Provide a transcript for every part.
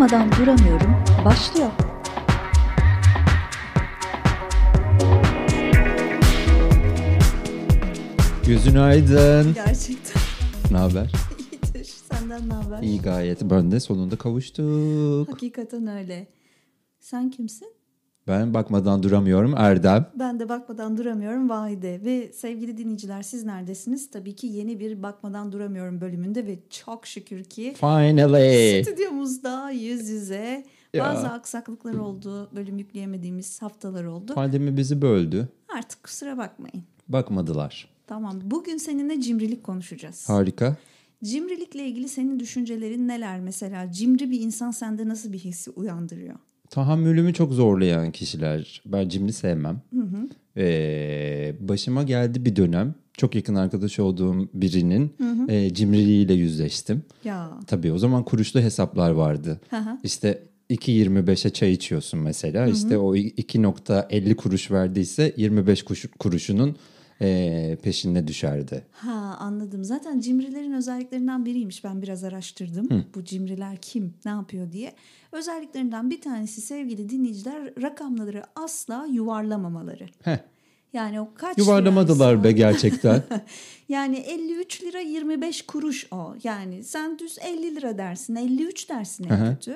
Yapmadan duramıyorum başlıyor. Gözün aydın. Gerçekten. Ne haber? İyidir. Senden ne haber? İyi gayet. Ben de sonunda kavuştuk. Hakikaten öyle. Sen kimsin? Ben bakmadan duramıyorum Erdem. Ben de bakmadan duramıyorum Vahide. Ve sevgili dinleyiciler siz neredesiniz? Tabii ki yeni bir Bakmadan Duramıyorum bölümünde ve çok şükür ki... Finally! Stüdyomuzda yüz yüze ya. bazı aksaklıklar oldu. Bölüm yükleyemediğimiz haftalar oldu. Pandemi bizi böldü. Artık kusura bakmayın. Bakmadılar. Tamam. Bugün seninle cimrilik konuşacağız. Harika. Cimrilikle ilgili senin düşüncelerin neler? Mesela cimri bir insan sende nasıl bir hissi uyandırıyor? tahammülümü çok zorlayan kişiler. Ben cimri sevmem. Hı hı. Ee, başıma geldi bir dönem. Çok yakın arkadaş olduğum birinin hı hı. E, cimriliğiyle yüzleştim. Ya. Tabii o zaman kuruşlu hesaplar vardı. Hı hı. İşte 2.25'e çay içiyorsun mesela. Hı hı. İşte o 2.50 kuruş verdiyse 25 kuruş, kuruşunun e, peşinde düşerdi. Ha anladım. Zaten cimrilerin özelliklerinden biriymiş. Ben biraz araştırdım. Hı. Bu cimriler kim, ne yapıyor diye. Özelliklerinden bir tanesi sevgili dinleyiciler rakamları asla yuvarlamamaları. Heh. Yani o kaç Yuvarlamadılar be gerçekten. yani 53 lira 25 kuruş o. Yani sen düz 50 lira dersin, 53 dersin en kötü.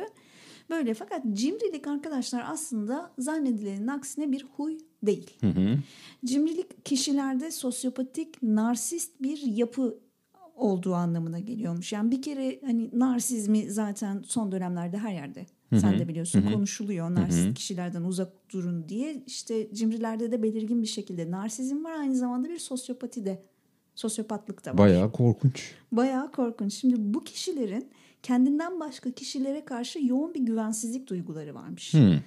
Böyle fakat cimrilik arkadaşlar aslında zannedilenin aksine bir huy değil. Hı hı. Cimrilik kişilerde sosyopatik, narsist bir yapı olduğu anlamına geliyormuş. Yani bir kere hani narsizmi zaten son dönemlerde her yerde Hı-hı. sen de biliyorsun Hı-hı. konuşuluyor. Narsist Hı-hı. kişilerden uzak durun diye. İşte cimrilerde de belirgin bir şekilde narsizm var aynı zamanda bir sosyopati de sosyopatlık da var. Bayağı korkunç. Bayağı korkunç. Şimdi bu kişilerin kendinden başka kişilere karşı yoğun bir güvensizlik duyguları varmış. Hı.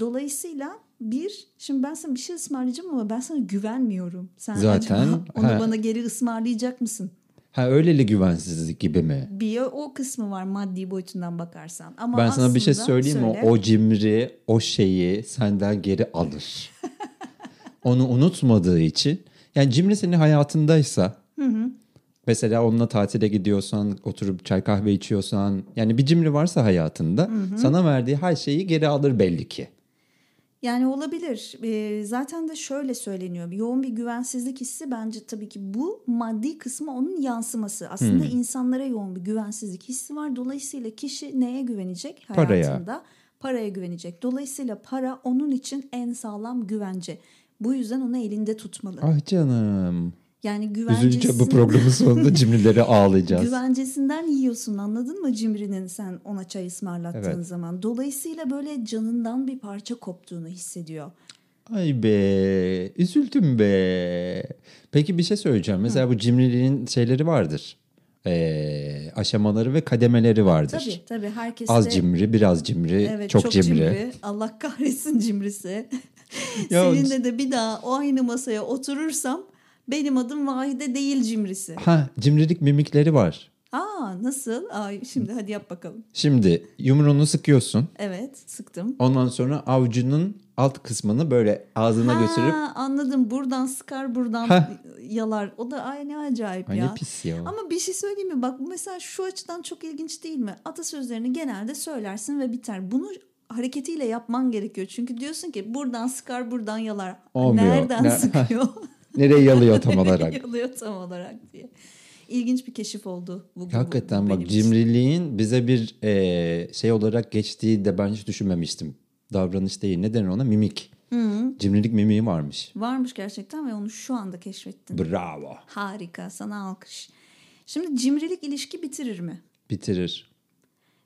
Dolayısıyla bir, şimdi ben sana bir şey ısmarlayacağım ama ben sana güvenmiyorum. Sen Zaten, acaba onu he. bana geri ısmarlayacak mısın? Ha öyleli güvensizlik gibi mi? Bir o kısmı var maddi boyutundan bakarsan. Ama ben sana bir şey söyleyeyim söyle. mi? O cimri o şeyi senden geri alır. Onu unutmadığı için. Yani cimri senin hayatındaysa. Hı hı. Mesela onunla tatile gidiyorsan, oturup çay kahve içiyorsan. Yani bir cimri varsa hayatında hı hı. sana verdiği her şeyi geri alır belli ki. Yani olabilir. zaten de şöyle söyleniyor. Yoğun bir güvensizlik hissi bence tabii ki bu maddi kısmı onun yansıması. Aslında hmm. insanlara yoğun bir güvensizlik hissi var. Dolayısıyla kişi neye güvenecek hayatında? Paraya. Paraya güvenecek. Dolayısıyla para onun için en sağlam güvence. Bu yüzden onu elinde tutmalı. Ah canım. Yani güvencesi... Üzülünce bu programın sonunda cimrileri ağlayacağız. Güvencesinden yiyorsun anladın mı cimrinin sen ona çay ısmarlattığın evet. zaman. Dolayısıyla böyle canından bir parça koptuğunu hissediyor. Ay be üzüldüm be. Peki bir şey söyleyeceğim. Mesela Hı. bu cimriliğin şeyleri vardır e, aşamaları ve kademeleri vardır. Tabii tabii herkes Az de... cimri, biraz cimri, evet, çok, çok cimri. cimri. Allah kahretsin cimrisi. Seninle de bir daha o aynı masaya oturursam benim adım Vahide değil cimrisi. Ha cimrilik mimikleri var. Aa nasıl? Ay şimdi hadi yap bakalım. Şimdi yumruğunu sıkıyorsun. Evet sıktım. Ondan sonra avcunun alt kısmını böyle ağzına ha, götürüp. Anladım buradan sıkar buradan ha. yalar. O da ay ne acayip ay, ya. Ne pis ya. Ama bir şey söyleyeyim mi? Bak mesela şu açıdan çok ilginç değil mi? Atasözlerini genelde söylersin ve biter. Bunu hareketiyle yapman gerekiyor. Çünkü diyorsun ki buradan sıkar buradan yalar. Olmuyor. Nereden ne? sıkıyor? Nereye yalıyor tam olarak? yalıyor tam olarak diye. İlginç bir keşif oldu. Bugün Hakikaten bu, bak cimriliğin için. bize bir e, şey olarak geçtiği de ben hiç düşünmemiştim. Davranış değil. Ne denir ona? Mimik. Hı-hı. Cimrilik mimiği varmış. Varmış gerçekten ve onu şu anda keşfettin. Bravo. Harika. Sana alkış. Şimdi cimrilik ilişki bitirir mi? Bitirir.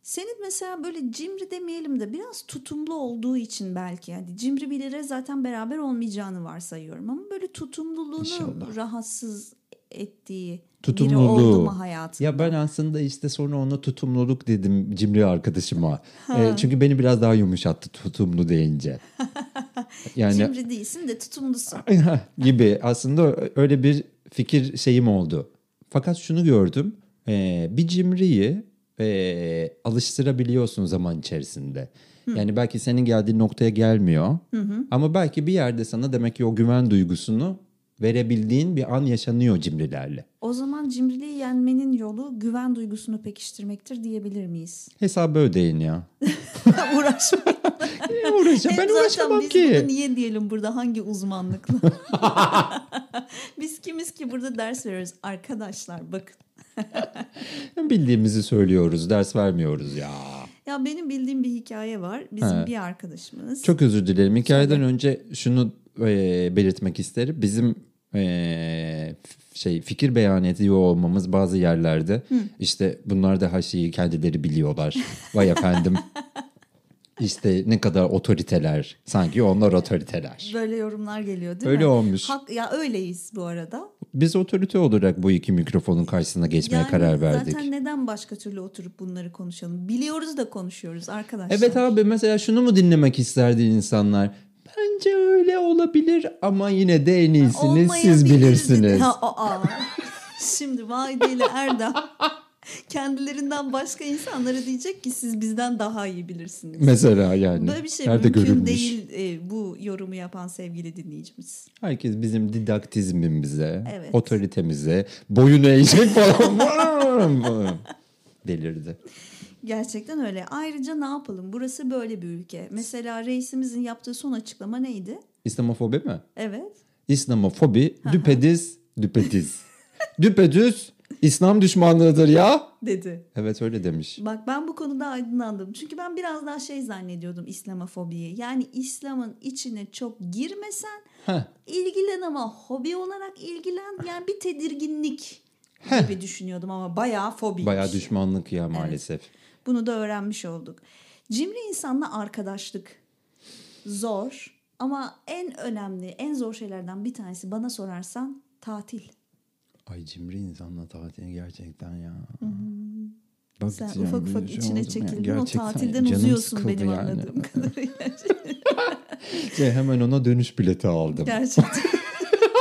Senin mesela böyle cimri demeyelim de biraz tutumlu olduğu için belki yani cimri birileri zaten beraber olmayacağını varsayıyorum ama böyle tutumluluğunu İnşallah. rahatsız ettiği tutumluluğu. biri oldu mu hayatında? Ya ben aslında işte sonra ona tutumluluk dedim cimri arkadaşıma. E, çünkü beni biraz daha yumuşattı tutumlu deyince. yani Cimri değilsin de tutumlusun. gibi aslında öyle bir fikir şeyim oldu. Fakat şunu gördüm. E, bir cimriyi e, alıştırabiliyorsun zaman içerisinde. Hı. Yani belki senin geldiğin noktaya gelmiyor hı hı. ama belki bir yerde sana demek ki o güven duygusunu verebildiğin bir an yaşanıyor cimrilerle. O zaman cimriliği yenmenin yolu güven duygusunu pekiştirmektir diyebilir miyiz? Hesabı ödeyin ya. Uğraşmayın uğraşacağım? Hem ben uğraşamam biz ki. Burada niye diyelim burada hangi uzmanlıkla? biz kimiz ki burada ders veriyoruz arkadaşlar bakın. Bildiğimizi söylüyoruz, ders vermiyoruz ya. Ya benim bildiğim bir hikaye var. Bizim ha. bir arkadaşımız. Çok özür dilerim. Hikayeden Söyle. önce şunu e, belirtmek isterim. Bizim e, şey fikir beyan ediyor olmamız bazı yerlerde Hı. işte bunlar da her şeyi kendileri biliyorlar. Vay efendim işte ne kadar otoriteler sanki onlar otoriteler. Böyle yorumlar geliyor değil öyle mi? Öyle olmuş. Hak, ya öyleyiz bu arada. Biz otorite olarak bu iki mikrofonun karşısına geçmeye yani karar verdik. Zaten neden başka türlü oturup bunları konuşalım? Biliyoruz da konuşuyoruz arkadaşlar. Evet abi mesela şunu mu dinlemek isterdi insanlar? Bence öyle olabilir ama yine de en iyisini siz bilirsiniz. Ha, aa. Şimdi vay deli Erdem kendilerinden başka insanlara diyecek ki siz bizden daha iyi bilirsiniz. Mesela yani. Böyle bir şey Nerede mümkün görülmüş? değil e, bu yorumu yapan sevgili dinleyicimiz. Herkes bizim didaktizmimize, evet. otoritemize boyun eğecek falan. Delirdi. Gerçekten öyle. Ayrıca ne yapalım? Burası böyle bir ülke. Mesela reisimizin yaptığı son açıklama neydi? İslamofobi mi? Evet. İslamofobi, düpediz, düpediz. düpedüz İslam düşmanlığıdır ya dedi. Evet öyle demiş. Bak ben bu konuda aydınlandım. Çünkü ben biraz daha şey zannediyordum İslamofobiyi. Yani İslam'ın içine çok girmesen Heh. ilgilen ama hobi olarak ilgilen. Yani bir tedirginlik Heh. gibi düşünüyordum ama bayağı fobi. Bayağı düşmanlık ya maalesef. Evet. Bunu da öğrenmiş olduk. Cimri insanla arkadaşlık zor ama en önemli, en zor şeylerden bir tanesi bana sorarsan tatil. Ay cimri insanla tatili gerçekten ya. Hı-hı. Bak, Sen yani ufak ufak şey içine çekildin yani. o tatilden uzuyorsun benim yani. anladığım kadarıyla. şey, hemen ona dönüş bileti aldım. Gerçekten.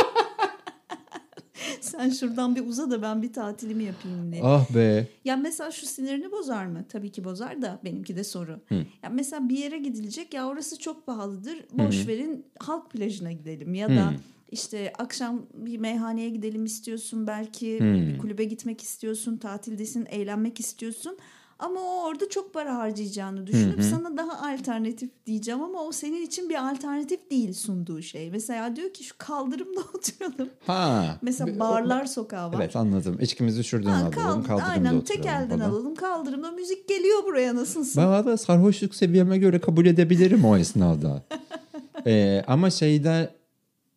Sen şuradan bir uza da ben bir tatilimi yapayım diye. Ah be. Ya mesela şu sinirini bozar mı? Tabii ki bozar da benimki de soru. Hı. Ya mesela bir yere gidilecek ya orası çok pahalıdır. Boş Hı. verin halk plajına gidelim ya da Hı işte akşam bir meyhaneye gidelim istiyorsun belki hmm. bir kulübe gitmek istiyorsun tatildesin eğlenmek istiyorsun ama o orada çok para harcayacağını düşünüp hı sana daha alternatif diyeceğim ama o senin için bir alternatif değil sunduğu şey. Mesela diyor ki şu kaldırımda oturalım. Ha. Mesela barlar o, sokağı var. Evet anladım. içkimizi şuradan ha, alalım kal- kaldırımda aynen, oturalım. Tek elden falan. alalım kaldırımda müzik geliyor buraya nasılsın? Ben valla sarhoşluk seviyeme göre kabul edebilirim o esnada. ee, ama şeyde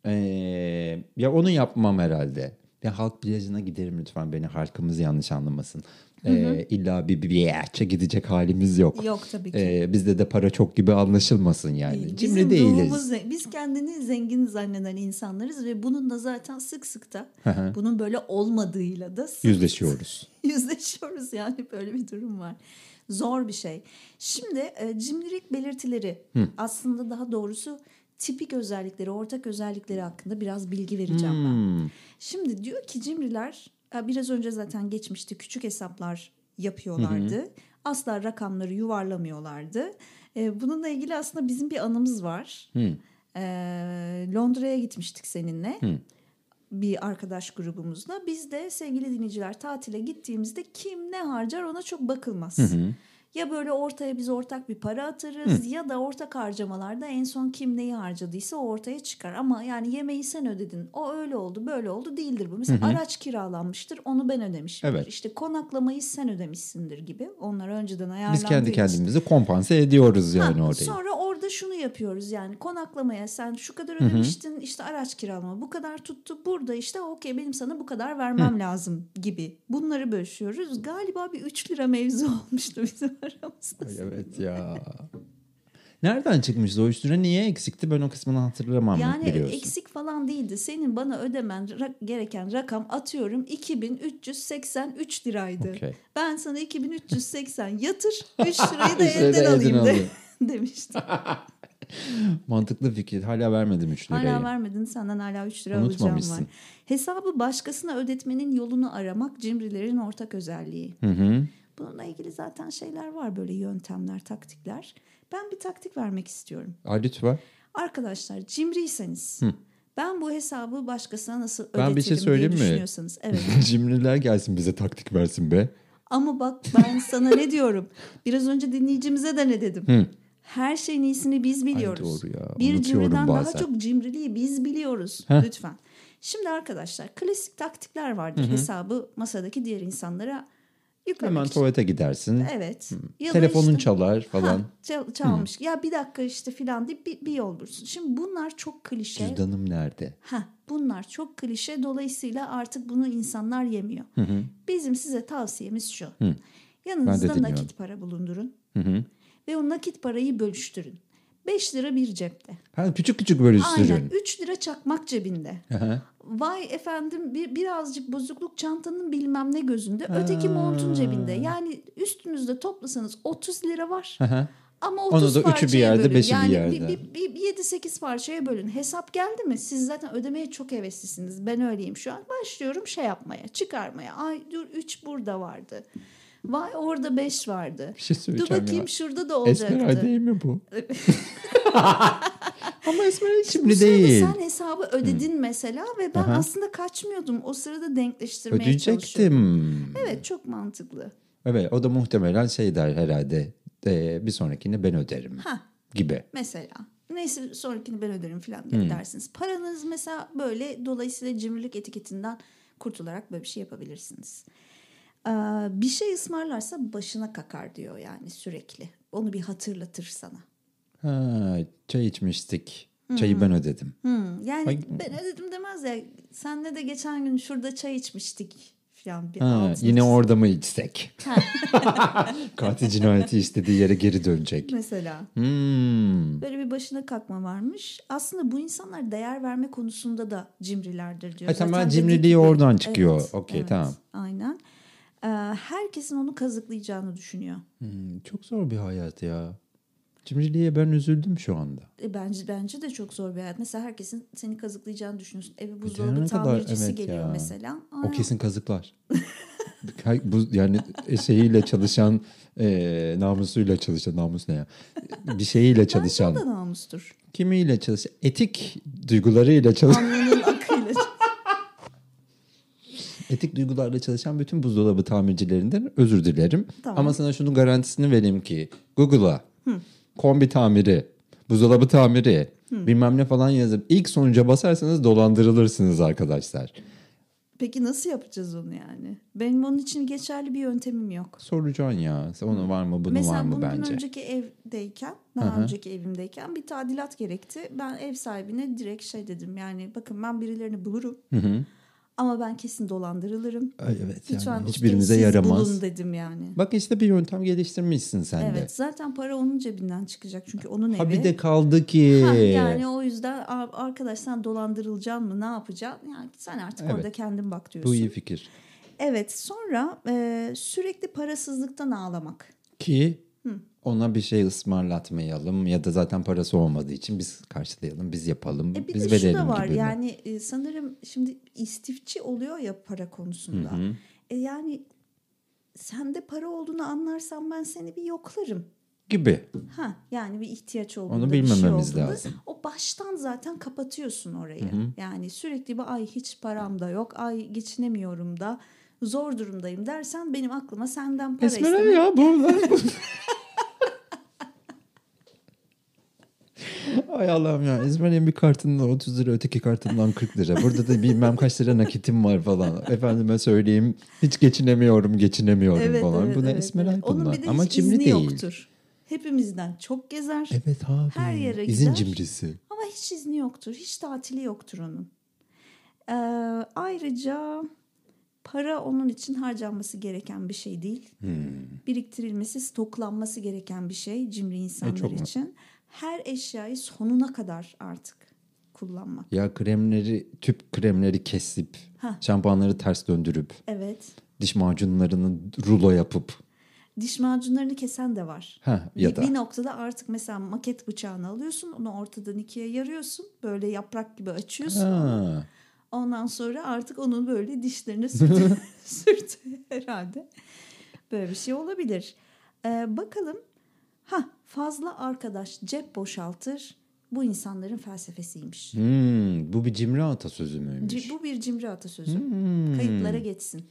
ee, ya onu yapmam herhalde. Ya halk plajına giderim lütfen beni halkımız yanlış anlamasın. Ee, hı hı. Ee, illa bir bir biyaça gidecek halimiz yok. Yok tabii ki. Ee, bizde de para çok gibi anlaşılmasın yani. Değil. Cimri Bizim değiliz. Biz kendini zengin zanneden insanlarız ve bunun da zaten sık sık da bunun böyle olmadığıyla da sık yüzleşiyoruz. yüzleşiyoruz yani böyle bir durum var. Zor bir şey. Şimdi e, cimrilik belirtileri Hı. aslında daha doğrusu tipik özellikleri, ortak özellikleri hakkında biraz bilgi vereceğim hmm. ben. Şimdi diyor ki cimriler e, biraz önce zaten geçmişti küçük hesaplar yapıyorlardı. Hı hı. Asla rakamları yuvarlamıyorlardı. E, bununla ilgili aslında bizim bir anımız var. Hı. E, Londra'ya gitmiştik seninle. Hı bir arkadaş grubumuzla. Biz de sevgili dinleyiciler tatile gittiğimizde kim ne harcar ona çok bakılmaz. Hı hı. Ya böyle ortaya biz ortak bir para atarız Hı. ya da ortak harcamalarda en son kim neyi harcadıysa o ortaya çıkar. Ama yani yemeği sen ödedin. O öyle oldu, böyle oldu değildir bu. Mesela Hı-hı. araç kiralanmıştır. Onu ben ödemişim. Evet. İşte konaklamayı sen ödemişsindir gibi. Onlar önceden ayarlandığı Biz kendi kendimizi kompanse ediyoruz yani ha, orayı. Sonra orada şunu yapıyoruz yani konaklamaya sen şu kadar ödemiştin Hı-hı. işte araç kiralama bu kadar tuttu. Burada işte okey benim sana bu kadar vermem Hı. lazım gibi. Bunları bölüşüyoruz. Galiba bir 3 lira mevzu olmuştu bizim aramızda. Evet ya. Nereden çıkmıştı o üstüne? Niye eksikti? Ben o kısmını hatırlamam yani biliyorsun. eksik falan değildi. Senin bana ödemen gereken rakam atıyorum 2383 liraydı. Okay. Ben sana 2380 yatır 3 lirayı da elden alayım de, demiştim. Mantıklı fikir. Hala vermedim 3 lirayı. Hala vermedin senden hala 3 lira alacağım var. Hesabı başkasına ödetmenin yolunu aramak cimrilerin ortak özelliği. Hı hı. Bununla ilgili zaten şeyler var böyle yöntemler, taktikler. Ben bir taktik vermek istiyorum. Ali var. Arkadaşlar cimriyseniz... Hı. Ben bu hesabı başkasına nasıl ödetirim bir şey söyleyeyim diye mi? düşünüyorsanız. Evet. Cimriler gelsin bize taktik versin be. Ama bak ben sana ne diyorum. Biraz önce dinleyicimize de ne dedim. Hı. Her şeyin iyisini biz biliyoruz. Ay doğru ya. Bir cimriden bazen. daha çok cimriliği biz biliyoruz. Heh. Lütfen. Şimdi arkadaşlar klasik taktikler vardır. Hı hı. Hesabı masadaki diğer insanlara Yıkamak Hemen için. tuvalete gidersin. Evet. Hmm. Telefonun işte, çalar falan. Ha, çal hmm. çalmış. Hmm. Ya bir dakika işte filan deyip bir, bir yol bulursun. Şimdi bunlar çok klişe. Cüzdanım nerede? Ha, bunlar çok klişe. Dolayısıyla artık bunu insanlar yemiyor. Hı hı. Bizim size tavsiyemiz şu. Hı. Yanınızda nakit para bulundurun. Hı hı. Ve o nakit parayı bölüştürün. 5 lira bir cepte. Ha, küçük küçük böyle üstleri. Aynen 3 lira çakmak cebinde. Aha. Vay efendim bir, birazcık bozukluk çantanın bilmem ne gözünde. Ha. Öteki montun cebinde. Yani üstünüzde toplasanız 30 lira var. Aha. Ama 30 Onu da üçü bir yerde, bölün. beşi yani bir yerde. Bir, bir, bir 7-8 parçaya bölün. Hesap geldi mi? Siz zaten ödemeye çok heveslisiniz. Ben öyleyim şu an. Başlıyorum şey yapmaya, çıkarmaya. Ay dur 3 burada vardı. Vay orada beş vardı. Bir şey söyleyeceğim Dur bakayım ya. şurada da olacaktı. Esmer değil mi bu? Ama Esmer şimdi değil. Sen hesabı ödedin hmm. mesela ve ben Aha. aslında kaçmıyordum. O sırada denkleştirmeye Ödeyecektim. Evet çok mantıklı. Evet o da muhtemelen şey der herhalde e, bir sonrakini ben öderim ha. gibi. Mesela neyse sonrakini ben öderim falan hmm. dersiniz. Paranız mesela böyle dolayısıyla cimrilik etiketinden kurtularak böyle bir şey yapabilirsiniz bir şey ısmarlarsa başına kakar diyor yani sürekli. Onu bir hatırlatır sana. Ha, çay içmiştik. Hmm. Çayı hmm. ben ödedim. Hmm. Yani Ay. ben ödedim demez ya. Senle de geçen gün şurada çay içmiştik falan. Bir ha, yine orada mı içsek? Katil cinayeti istediği yere geri dönecek. Mesela. Hmm. Böyle bir başına kalkma varmış. Aslında bu insanlar değer verme konusunda da cimrilerdir diyor. Ha, tamam cimriliği gibi. oradan çıkıyor. Evet, Okey evet, tamam. Aynen. Ee, herkesin onu kazıklayacağını düşünüyor. Hmm, çok zor bir hayat ya. Cimriliğe ben üzüldüm şu anda. E, bence bence de çok zor bir hayat. Mesela herkesin seni kazıklayacağını düşünüyorsun. evi buzdolabı tamircisi evet geliyor ya. mesela. Aa. O kesin kazıklar. bu yani şeyiyle çalışan e, namusuyla çalışan namus ne ya? Bir şeyiyle çalışan. Bence o da namustur. Kimiyle çalışan? Etik duygularıyla çalışan. etik duygularla çalışan bütün buzdolabı tamircilerinden özür dilerim. Tamam. Ama sana şunun garantisini vereyim ki Google'a kombi tamiri, buzdolabı tamiri Hı. bilmem ne falan yazıp ilk sonuca basarsanız dolandırılırsınız arkadaşlar. Peki nasıl yapacağız onu yani? Benim onun için geçerli bir yöntemim yok. Soracaksın ya. Onu var mı, bunu Mesela var mı bence? Mesela bundan önceki evdeyken, daha Hı-hı. önceki evimdeyken bir tadilat gerekti. Ben ev sahibine direkt şey dedim. Yani bakın ben birilerini bulurum. Hı hı. Ama ben kesin dolandırılırım. Ay evet Lütfen yani hiçbirimize yaramaz. Bulun dedim yani. Bak işte bir yöntem geliştirmişsin sen evet, de. Evet zaten para onun cebinden çıkacak çünkü onun ha, evi. Ha bir de kaldı ki. Ha, yani o yüzden arkadaş sen dolandırılacaksın mı ne yapacaksın? Yani sen artık evet. orada kendin bak diyorsun. Bu iyi fikir. Evet sonra e, sürekli parasızlıktan ağlamak. Ki ona bir şey ısmarlatmayalım ya da zaten parası olmadığı için biz karşılayalım, biz yapalım, e bir biz de verelim şu da var gibi. Yani e, sanırım şimdi istifçi oluyor ya para konusunda. Hı hı. E, yani sende para olduğunu anlarsam ben seni bir yoklarım gibi. Ha yani bir ihtiyaç olduğunda Onu bilmememiz bir şey lazım. O baştan zaten kapatıyorsun orayı. Hı hı. Yani sürekli bir ay hiç param da yok, ay geçinemiyorum da zor durumdayım dersen benim aklıma senden para Esmer istemek. ya bu. Hay Allah'ım ya İzmir'in bir kartından 30 lira öteki kartından 40 lira. Burada da bilmem kaç lira nakitim var falan. Efendime söyleyeyim hiç geçinemiyorum geçinemiyorum evet, falan. Evet, Bu ne evet, İsmail evet. Aytun'dan. Onun bir de Ama cimri izni değil. yoktur. Hepimizden çok gezer. Evet abi. Her yere gider. cimrisi. Ama hiç izni yoktur. Hiç tatili yoktur onun. Ee, ayrıca para onun için harcanması gereken bir şey değil. Hmm. Biriktirilmesi, stoklanması gereken bir şey cimri e, insanlar e, için. Mu? her eşyayı sonuna kadar artık kullanmak. Ya kremleri, tüp kremleri kesip, Heh. şampuanları ters döndürüp. Evet. Diş macunlarını rulo yapıp. Diş macunlarını kesen de var. Ha, ya bir, da. bir noktada artık mesela maket bıçağını alıyorsun, onu ortadan ikiye yarıyorsun, böyle yaprak gibi açıyorsun. Ha. Ondan sonra artık onun böyle dişlerine sürtüyor sürt herhalde. Böyle bir şey olabilir. Ee, bakalım. Ha fazla arkadaş cep boşaltır bu insanların felsefesiymiş. Hmm, bu bir cimri atasözü müymüş? Bu bir cimri atasözü. Hmm. Kayıtlara geçsin.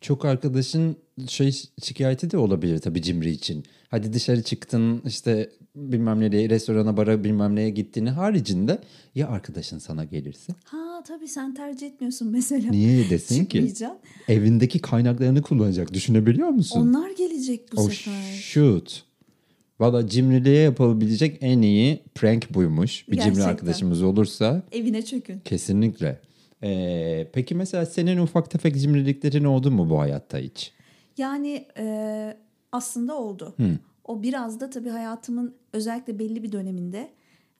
Çok arkadaşın şey şikayeti de olabilir tabii cimri için. Hadi dışarı çıktın işte bilmem nereye restorana bara bilmem neye gittiğini haricinde ya arkadaşın sana gelirse? Ha tabii sen tercih etmiyorsun mesela. Niye desin ki? Evindeki kaynaklarını kullanacak düşünebiliyor musun? Onlar gelecek bu oh, sefer. Shoot. Valla cimriliğe yapabilecek en iyi prank buymuş. Bir Gerçekten. cimri arkadaşımız olursa. Evine çökün. Kesinlikle. Ee, peki mesela senin ufak tefek cimriliklerin oldu mu bu hayatta hiç? Yani e, aslında oldu. Hı. O biraz da tabii hayatımın özellikle belli bir döneminde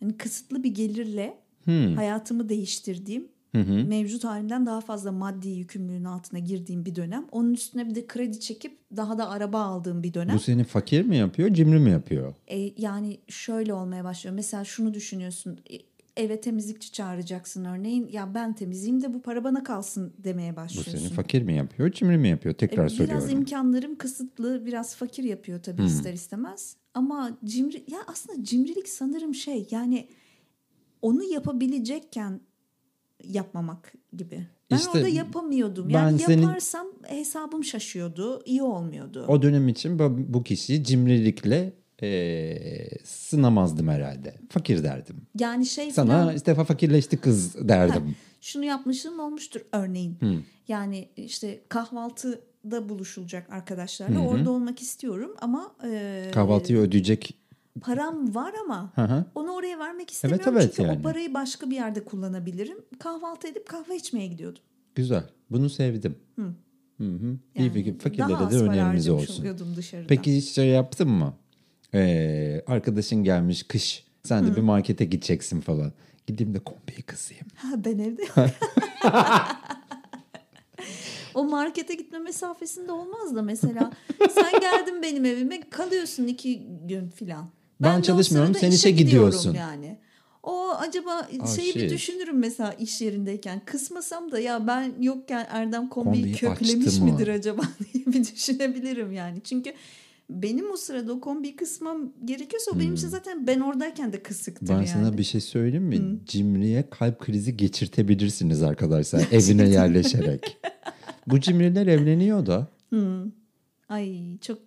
hani kısıtlı bir gelirle Hı. hayatımı değiştirdiğim Hı hı. Mevcut halimden daha fazla maddi yükümlülüğün altına girdiğim bir dönem. Onun üstüne bir de kredi çekip daha da araba aldığım bir dönem. Bu seni fakir mi yapıyor, cimri mi yapıyor? E, yani şöyle olmaya başlıyor. Mesela şunu düşünüyorsun. E, eve temizlikçi çağıracaksın örneğin. Ya ben temizleyeyim de bu para bana kalsın demeye başlıyorsun. Bu seni fakir mi yapıyor, cimri mi yapıyor? E, Tekrar e, biraz soruyorum. Biraz imkanlarım kısıtlı, biraz fakir yapıyor tabii hı. ister istemez. Ama cimri ya aslında cimrilik sanırım şey yani onu yapabilecekken yapmamak gibi. Ben işte, orada yapamıyordum. Yani ben yaparsam hesabım şaşıyordu, iyi olmuyordu. O dönem için bu kişiyi cimrilikle e, sınamazdım herhalde. Fakir derdim. Yani şey sana falan... işte fakirleşti kız derdim. Ha, şunu yapmışım olmuştur örneğin. Hı. Yani işte kahvaltıda buluşulacak arkadaşlarla. Hı hı. Orada olmak istiyorum ama e, kahvaltıyı ödeyecek param var ama onu oraya vermek istemiyorum. Evet, evet çünkü yani. o parayı başka bir yerde kullanabilirim. Kahvaltı edip kahve içmeye gidiyordum. Güzel. Bunu sevdim. Hı. Hı hı. Yani Fakirlere de önerimiz olsun. Peki hiç şey yaptın mı? Ee, arkadaşın gelmiş kış. Sen de hı. bir markete gideceksin falan. Gideyim de kombiyi kısayım. Ha, ben evde. o markete gitme mesafesinde olmaz da mesela sen geldin benim evime kalıyorsun iki gün falan. Ben, çalışmıyorum sen işe gidiyorsun. Yani. O acaba Aa, şeyi şey. bir düşünürüm mesela iş yerindeyken. Kısmasam da ya ben yokken Erdem kombiyi, kombiyi köklemiş midir acaba diye bir düşünebilirim yani. Çünkü benim o sırada o kombiyi kısmam gerekiyorsa hmm. benim için hmm. zaten ben oradayken de kısıktır ben yani. Ben sana bir şey söyleyeyim mi? Hmm. Cimriye kalp krizi geçirtebilirsiniz arkadaşlar evine yerleşerek. Bu cimriler evleniyor da. Hmm. Ay çok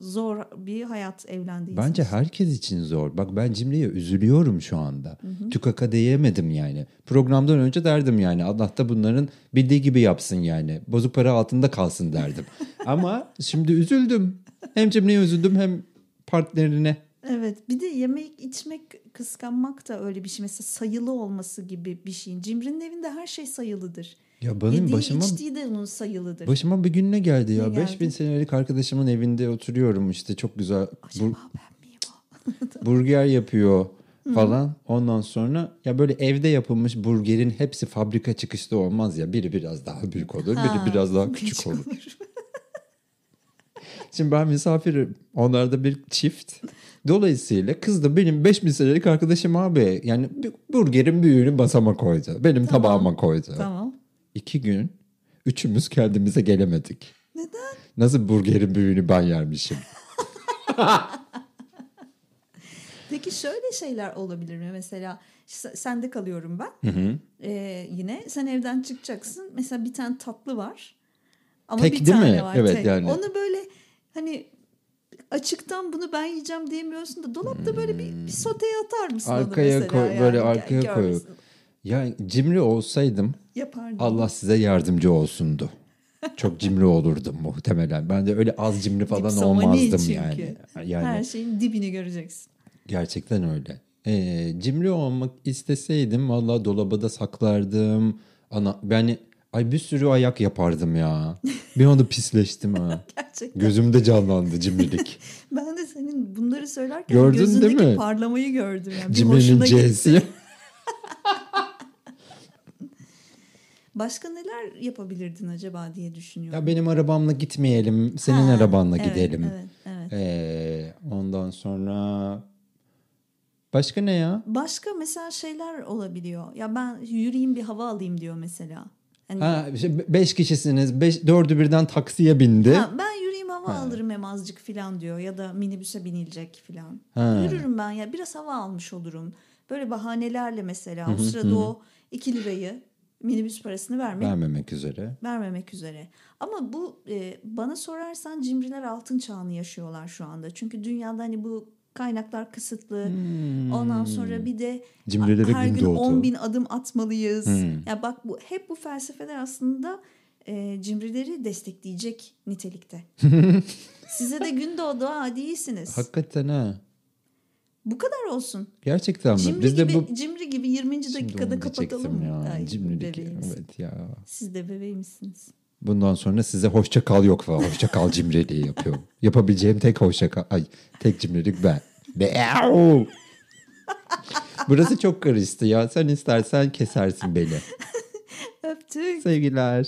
zor bir hayat evlendiğiniz. Bence herkes için zor. Bak ben cimriye üzülüyorum şu anda. Hı hı. Tükaka diyemedim yani. Programdan önce derdim yani Allah da bunların bildiği gibi yapsın yani. Bozuk para altında kalsın derdim. Ama şimdi üzüldüm. Hem cimriye üzüldüm hem partnerine. Evet bir de yemek içmek kıskanmak da öyle bir şey. Mesela sayılı olması gibi bir şeyin. Cimrinin evinde her şey sayılıdır. Ya benim Yediği başıma içtiği de onun sayılıdır. Başıma bir gün ne geldi ya. Ne geldi? 5000 senelik arkadaşımın evinde oturuyorum işte çok güzel. Acaba bur- ben miyim o? burger yapıyor falan. Hı. Ondan sonra ya böyle evde yapılmış burgerin hepsi fabrika çıkışlı olmaz ya. Biri biraz daha büyük olur, ha, biri biraz daha küçük olur. olur. Şimdi ben misafirim. Onlar da bir çift. Dolayısıyla kız da benim 5000 senelik arkadaşım abi. Yani burgerin büyüğünü masama koydu. Benim tamam. tabağıma koydu. Tamam iki gün üçümüz kendimize gelemedik. Neden? Nasıl burgerin büyüğünü ben yermişim. Peki şöyle şeyler olabilir mi? Mesela sende kalıyorum ben. Hı hı. Ee, yine sen evden çıkacaksın. Mesela bir tane tatlı var. Ama tek bir değil tane mi? var. Evet tek. yani. Onu böyle hani açıktan bunu ben yiyeceğim diyemiyorsun da dolapta böyle bir, bir soteye atar mısın arkaya onu mesela? Koy, yani? Böyle arkaya koy. Yani cimri olsaydım Yapardım. Allah size yardımcı olsundu. Çok cimri olurdum muhtemelen. Ben de öyle az cimri falan olmazdım çünkü. yani. yani. Her şeyin dibini göreceksin. Gerçekten öyle. Ee, cimri olmak isteseydim valla dolabada saklardım. Ana, yani ay bir sürü ayak yapardım ya. Bir anda pisleştim ha. Gerçekten. Gözümde canlandı cimrilik. ben de senin bunları söylerken Gördün, gözündeki değil mi? parlamayı gördüm. Yani. Cimrinin C'si. Başka neler yapabilirdin acaba diye düşünüyorum. Ya benim arabamla gitmeyelim, senin ha, arabanla evet, gidelim. Evet, evet. Ee, ondan sonra başka ne ya? Başka mesela şeyler olabiliyor. Ya ben yürüyeyim bir hava alayım diyor mesela. Hani... Ha, beş kişisiniz, beş, dördü birden taksiye bindi. Ha, ben yürüyeyim hava ha. alırım hem azıcık filan diyor ya da minibüse binilecek filan. Yürürüm ben ya biraz hava almış olurum. Böyle bahanelerle mesela o sırada o iki lirayı minibüs parasını vermek vermemek üzere. Vermemek üzere. Ama bu e, bana sorarsan cimriler altın çağını yaşıyorlar şu anda. Çünkü dünyada hani bu kaynaklar kısıtlı. Hmm. Ondan sonra bir de Cimrilere her gün doğdu 10 bin adım atmalıyız. Hmm. Ya bak bu hep bu felsefeler aslında e, cimrileri destekleyecek nitelikte. Size de gün doğdu ha değilsiniz. Hakikaten ha. Bu kadar olsun. Gerçekten mi? Cimri Biz gibi, de bu cimri dakikada kapatalım mı? Ay, Cimrilik. Evet ya. Siz de bebeğimsiniz. Bundan sonra size hoşça kal yok falan. Hoşça kal cimriliği yapıyorum. Yapabileceğim tek hoşça kal. Ay tek cimrilik ben. Burası çok karıştı ya. Sen istersen kesersin beni. Öptük. Sevgiler.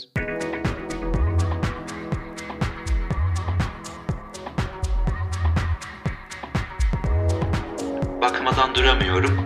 Bakmadan duramıyorum